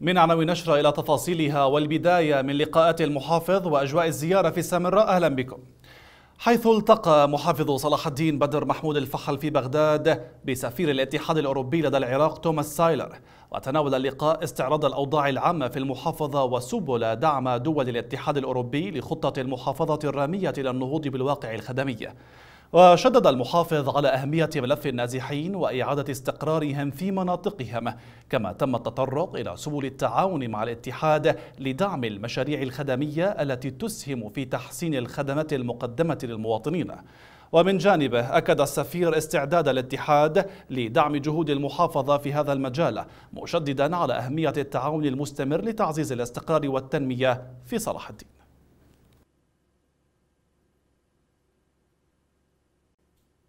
من عناوين نشرة إلى تفاصيلها والبداية من لقاءات المحافظ وأجواء الزيارة في سامراء أهلا بكم حيث التقى محافظ صلاح الدين بدر محمود الفحل في بغداد بسفير الاتحاد الأوروبي لدى العراق توماس سايلر وتناول اللقاء استعراض الأوضاع العامة في المحافظة وسبل دعم دول الاتحاد الأوروبي لخطة المحافظة الرامية للنهوض بالواقع الخدمي وشدد المحافظ على أهمية ملف النازحين وإعادة استقرارهم في مناطقهم كما تم التطرق إلى سبل التعاون مع الاتحاد لدعم المشاريع الخدمية التي تسهم في تحسين الخدمات المقدمة للمواطنين ومن جانبه أكد السفير استعداد الاتحاد لدعم جهود المحافظة في هذا المجال مشددا على أهمية التعاون المستمر لتعزيز الاستقرار والتنمية في صلاح الدين